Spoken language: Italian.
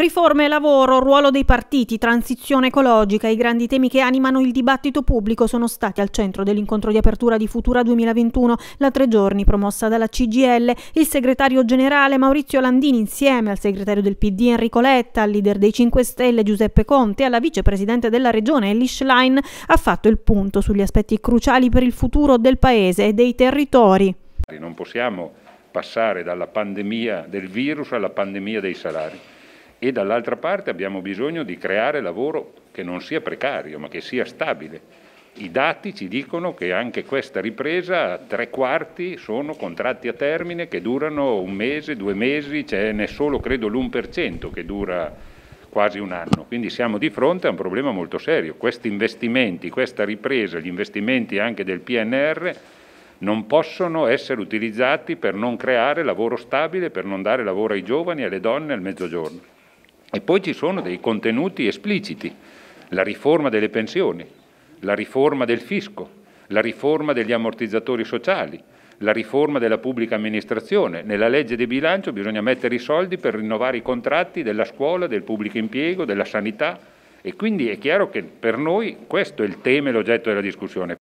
Riforme, lavoro, ruolo dei partiti, transizione ecologica, i grandi temi che animano il dibattito pubblico sono stati al centro dell'incontro di apertura di Futura 2021, la tre giorni promossa dalla CGL. Il segretario generale Maurizio Landini insieme al segretario del PD Enrico Letta, al leader dei 5 Stelle Giuseppe Conte e alla vicepresidente della regione Ellie Schlein ha fatto il punto sugli aspetti cruciali per il futuro del paese e dei territori. Non possiamo passare dalla pandemia del virus alla pandemia dei salari e dall'altra parte abbiamo bisogno di creare lavoro che non sia precario ma che sia stabile. I dati ci dicono che anche questa ripresa tre quarti sono contratti a termine che durano un mese, due mesi, ce n'è solo credo l'1% che dura quasi un anno. Quindi siamo di fronte a un problema molto serio. Questi investimenti, questa ripresa, gli investimenti anche del PNR non possono essere utilizzati per non creare lavoro stabile, per non dare lavoro ai giovani, alle donne, al mezzogiorno. E poi ci sono dei contenuti espliciti, la riforma delle pensioni, la riforma del fisco, la riforma degli ammortizzatori sociali, la riforma della pubblica amministrazione. Nella legge di bilancio bisogna mettere i soldi per rinnovare i contratti della scuola, del pubblico impiego, della sanità e quindi è chiaro che per noi questo è il tema e l'oggetto della discussione.